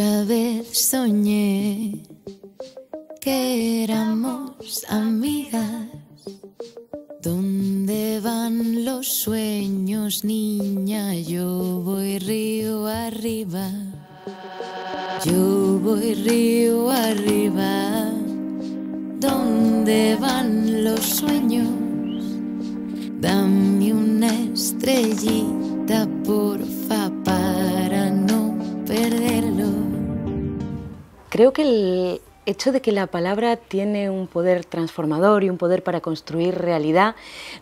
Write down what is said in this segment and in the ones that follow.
Otra vez soñé que éramos amigas. ¿Dónde van los sueños, niña? Yo voy río arriba. Yo voy río arriba. ¿Dónde van los sueños? Dame una estrellita, por favor Creo que el hecho de que la palabra tiene un poder transformador y un poder para construir realidad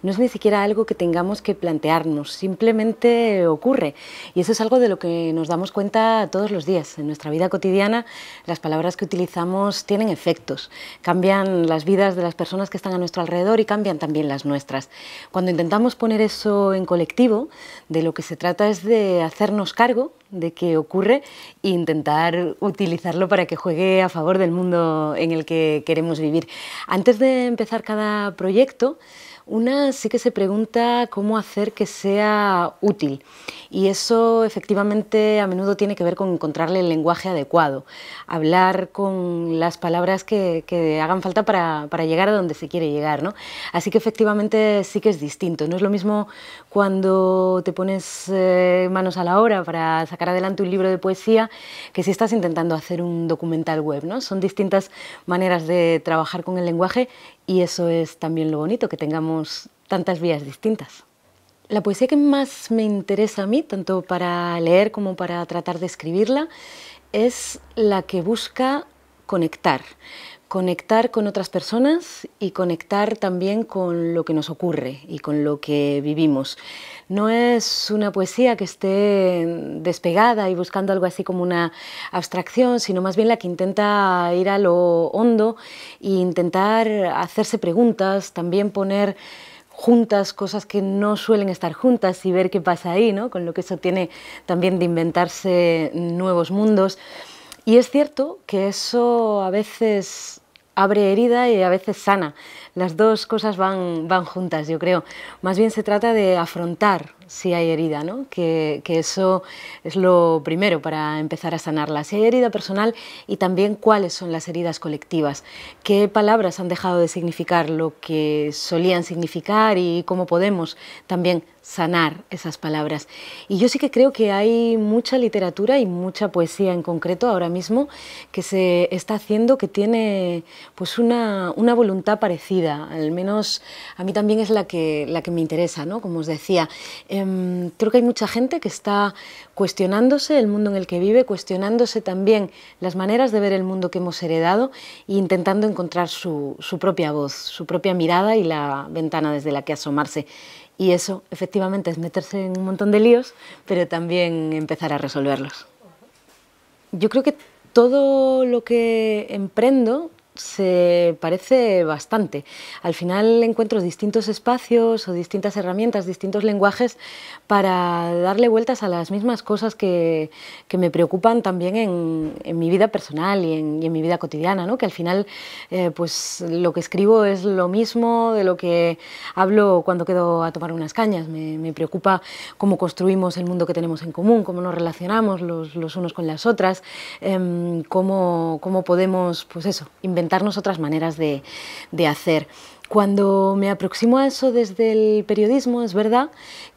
no es ni siquiera algo que tengamos que plantearnos, simplemente ocurre. Y eso es algo de lo que nos damos cuenta todos los días. En nuestra vida cotidiana las palabras que utilizamos tienen efectos, cambian las vidas de las personas que están a nuestro alrededor y cambian también las nuestras. Cuando intentamos poner eso en colectivo, de lo que se trata es de hacernos cargo de qué ocurre e intentar utilizarlo para que juegue a favor del mundo en el que queremos vivir. Antes de empezar cada proyecto, una sí que se pregunta cómo hacer que sea útil y eso efectivamente a menudo tiene que ver con encontrarle el lenguaje adecuado, hablar con las palabras que, hagan falta para, llegar a donde se quiere llegar. Así que efectivamente sí que es distinto, no es lo mismo cuando te pones eh, manos a la obra para sacar adelante un libro de poesía que si estás intentando hacer un documental web. ¿no? Son distintas maneras de trabajar con el lenguaje y eso es también lo bonito, que tengamos tantas vías distintas. La poesía que más me interesa a mí, tanto para leer como para tratar de escribirla, es la que busca conectar, conectar con otras personas y conectar también con lo que nos ocurre y con lo que vivimos. No es una poesía que esté despegada y buscando algo así como una abstracción, sino más bien la que intenta ir a lo hondo e intentar hacerse preguntas, también poner juntas cosas que no suelen estar juntas y ver qué pasa ahí, ¿no? con lo que eso tiene también de inventarse nuevos mundos. Y es cierto que eso a veces abre herida y a veces sana. Las dos cosas van, van juntas, yo creo. Más bien se trata de afrontar si hay herida, ¿no? que, eso es lo primero para empezar a sanarla. Si hay herida personal y también cuáles son las heridas colectivas, qué palabras han dejado de significar lo que solían significar y cómo podemos también sanar esas palabras. Y yo sí que creo que hay mucha literatura y mucha poesía en concreto ahora mismo que se está haciendo que tiene pues una, voluntad parecida, al menos a mí también es la que, la que me interesa, como os decía. Em, creo que hay mucha gente que está cuestionándose el mundo en el que vive, cuestionándose también las maneras de ver el mundo que hemos heredado e intentando encontrar su, su propia voz, su propia mirada y la ventana desde la que asomarse. Y eso, efectivamente, es meterse en un montón de líos, pero también empezar a resolverlos. Yo creo que todo lo que emprendo se parece bastante. Al final encuentro distintos espacios o distintas herramientas, distintos lenguajes para darle vueltas a las mismas cosas que, que me preocupan también en, en, mi vida personal y en, mi vida cotidiana, ¿no? que al final eh, pues lo que escribo es lo mismo de lo que hablo cuando quedo a tomar unas cañas. Me, preocupa cómo construimos el mundo que tenemos en común, cómo nos relacionamos los, los unos con las otras, em, cómo, cómo podemos pues eso, inventar inventarnos otras maneras de, de hacer. Cuando me aproximo a eso desde el periodismo, es verdad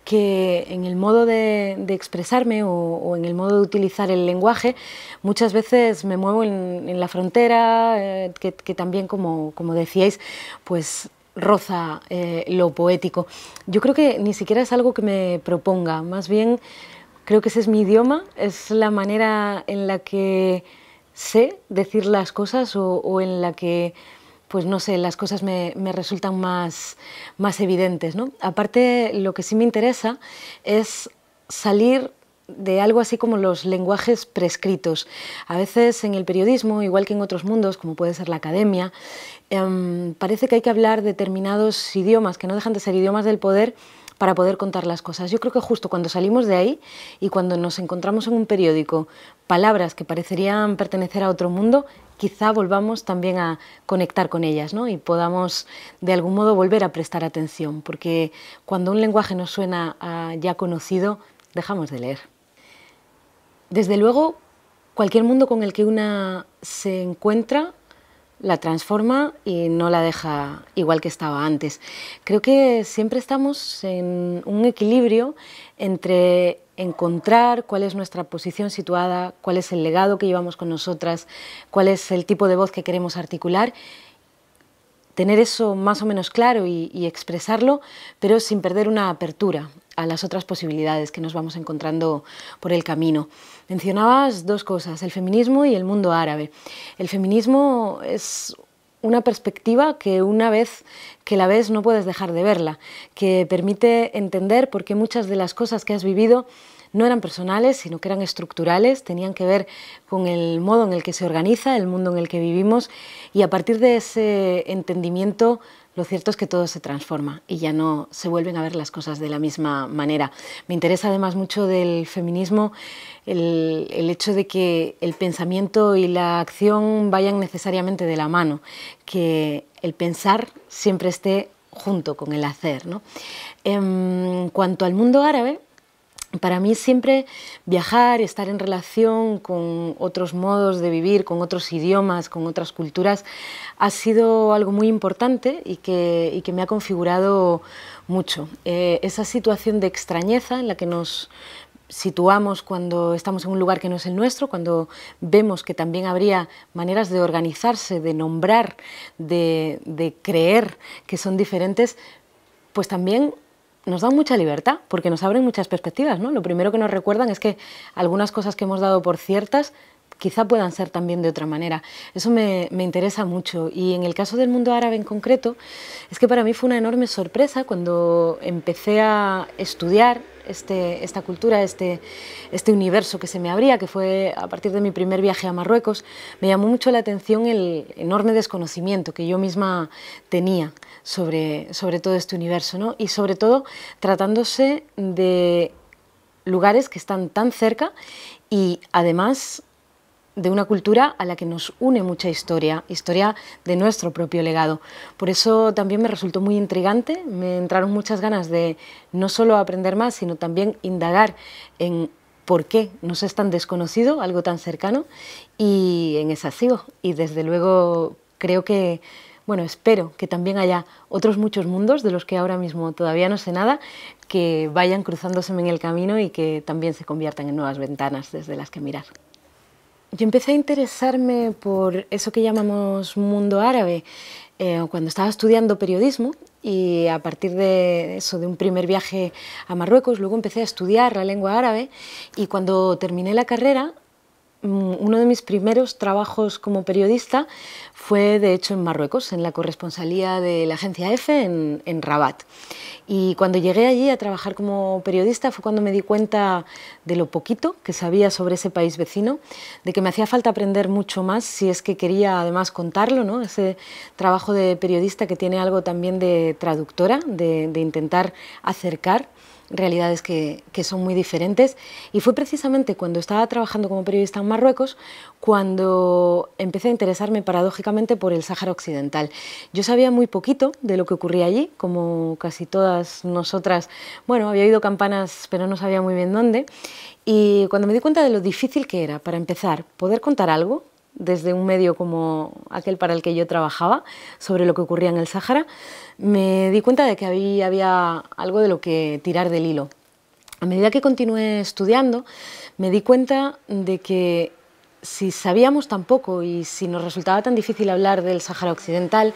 que en el modo de, expresarme o, en el modo de utilizar el lenguaje, muchas veces me muevo en, la frontera, eh, que, también, como, como decíais, pues roza eh, lo poético. Yo creo que ni siquiera es algo que me proponga, más bien creo que ese es mi idioma, es la manera en la que sé decir las cosas o, en la que pues no sé, las cosas me, resultan más, evidentes. ¿no? Aparte, lo que sí me interesa es salir de algo así como los lenguajes prescritos. A veces en el periodismo, igual que en otros mundos, como puede ser la academia, em, parece que hay que hablar determinados idiomas que no dejan de ser idiomas del poder para poder contar las cosas. Yo creo que justo cuando salimos de ahí y cuando nos encontramos en un periódico palabras que parecerían pertenecer a otro mundo, quizá volvamos también a conectar con ellas ¿no? y podamos de algún modo volver a prestar atención, porque cuando un lenguaje nos suena ya conocido, dejamos de leer. Desde luego, cualquier mundo con el que una se encuentra la transforma y no la deja igual que estaba antes. Creo que siempre estamos en un equilibrio entre encontrar cuál es nuestra posición situada, cuál es el legado que llevamos con nosotras, cuál es el tipo de voz que queremos articular, tener eso más o menos claro y, expresarlo, pero sin perder una apertura a las otras posibilidades que nos vamos encontrando por el camino. Mencionabas dos cosas, el feminismo y el mundo árabe. El feminismo es una perspectiva que una vez que la ves no puedes dejar de verla, que permite entender por qué muchas de las cosas que has vivido no eran personales, sino que eran estructurales, tenían que ver con el modo en el que se organiza, el mundo en el que vivimos, y a partir de ese entendimiento lo cierto es que todo se transforma y ya no se vuelven a ver las cosas de la misma manera. Me interesa además mucho del feminismo el, hecho de que el pensamiento y la acción vayan necesariamente de la mano, que el pensar siempre esté junto con el hacer. En cuanto al mundo árabe, para mí siempre viajar, y estar en relación con otros modos de vivir, con otros idiomas, con otras culturas, ha sido algo muy importante y que, me ha configurado mucho. Eh, esa situación de extrañeza en la que nos situamos cuando estamos en un lugar que no es el nuestro, cuando vemos que también habría maneras de organizarse, de nombrar, de, de creer que son diferentes, pues también nos dan mucha libertad porque nos abren muchas perspectivas, ¿no? Lo primero que nos recuerdan es que algunas cosas que hemos dado por ciertas quizá puedan ser también de otra manera. Eso me, me, interesa mucho. Y en el caso del mundo árabe en concreto, es que para mí fue una enorme sorpresa cuando empecé a estudiar este, esta cultura, este, este universo que se me abría, que fue a partir de mi primer viaje a Marruecos, me llamó mucho la atención el enorme desconocimiento que yo misma tenía sobre, sobre todo este universo, ¿no? y sobre todo tratándose de lugares que están tan cerca y además de una cultura a la que nos une mucha historia, historia de nuestro propio legado. Por eso también me resultó muy intrigante, me entraron muchas ganas de no solo aprender más, sino también indagar en por qué nos es tan desconocido algo tan cercano y en esa sigo. Y desde luego creo que bueno, espero que también haya otros muchos mundos de los que ahora mismo todavía no sé nada, que vayan cruzándose en el camino y que también se conviertan en nuevas ventanas desde las que mirar yo empecé a interesarme por eso que llamamos mundo árabe eh, cuando estaba estudiando periodismo y a partir de eso, de un primer viaje a Marruecos, luego empecé a estudiar la lengua árabe y cuando terminé la carrera Mm, uno de mis primeros trabajos como periodista fue, de hecho, en Marruecos, en la corresponsalía de la agencia EFE en, Rabat. Y cuando llegué allí a trabajar como periodista fue cuando me di cuenta de lo poquito que sabía sobre ese país vecino, de que me hacía falta aprender mucho más si es que quería además contarlo, ¿no? ese trabajo de periodista que tiene algo también de traductora, de intentar acercar realidades que, son muy diferentes. Y fue precisamente cuando estaba trabajando como periodista en Marruecos cuando empecé a interesarme paradójicamente por el Sáhara Occidental. Yo sabía muy poquito de lo que ocurría allí, como casi todas nosotras. Bueno, había oído campanas, pero no sabía muy bien dónde. Y cuando me di cuenta de lo difícil que era, para empezar, poder contar algo, desde un medio como aquel para el que yo trabajaba sobre lo que ocurría en el Sáhara, me di cuenta de que había, había algo de lo que tirar del hilo. A medida que continué estudiando, me di cuenta de que si sabíamos tan poco y si nos resultaba tan difícil hablar del Sáhara Occidental,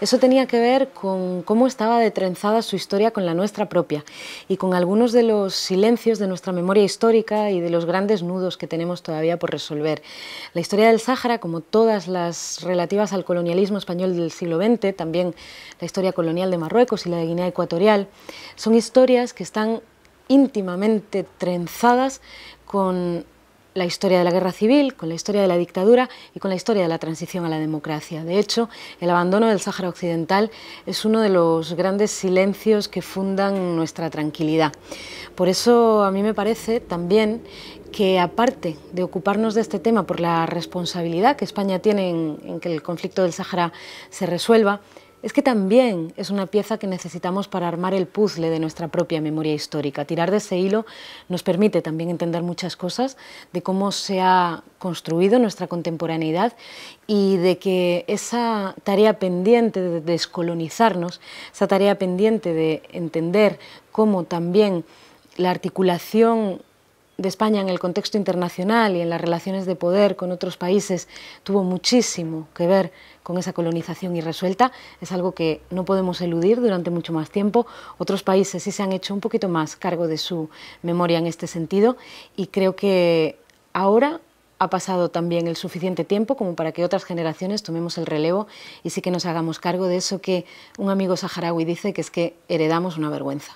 eso tenía que ver con cómo estaba detrenzada su historia con la nuestra propia y con algunos de los silencios de nuestra memoria histórica y de los grandes nudos que tenemos todavía por resolver. La historia del Sáhara, como todas las relativas al colonialismo español del siglo XX, también la historia colonial de Marruecos y la de Guinea Ecuatorial, son historias que están íntimamente trenzadas con la historia de la guerra civil, con la historia de la dictadura y con la historia de la transición a la democracia. De hecho, el abandono del Sáhara Occidental es uno de los grandes silencios que fundan nuestra tranquilidad. Por eso a mí me parece también que aparte de ocuparnos de este tema por la responsabilidad que España tiene en, que el conflicto del Sáhara se resuelva, es que también es una pieza que necesitamos para armar el puzzle de nuestra propia memoria histórica. Tirar de ese hilo nos permite también entender muchas cosas de cómo se ha construido nuestra contemporaneidad y de que esa tarea pendiente de descolonizarnos, esa tarea pendiente de entender cómo también la articulación de España en el contexto internacional y en las relaciones de poder con otros países tuvo muchísimo que ver con esa colonización irresuelta. Es algo que no podemos eludir durante mucho más tiempo. Otros países sí se han hecho un poquito más cargo de su memoria en este sentido y creo que ahora ha pasado también el suficiente tiempo como para que otras generaciones tomemos el relevo y sí que nos hagamos cargo de eso que un amigo saharaui dice que es que heredamos una vergüenza.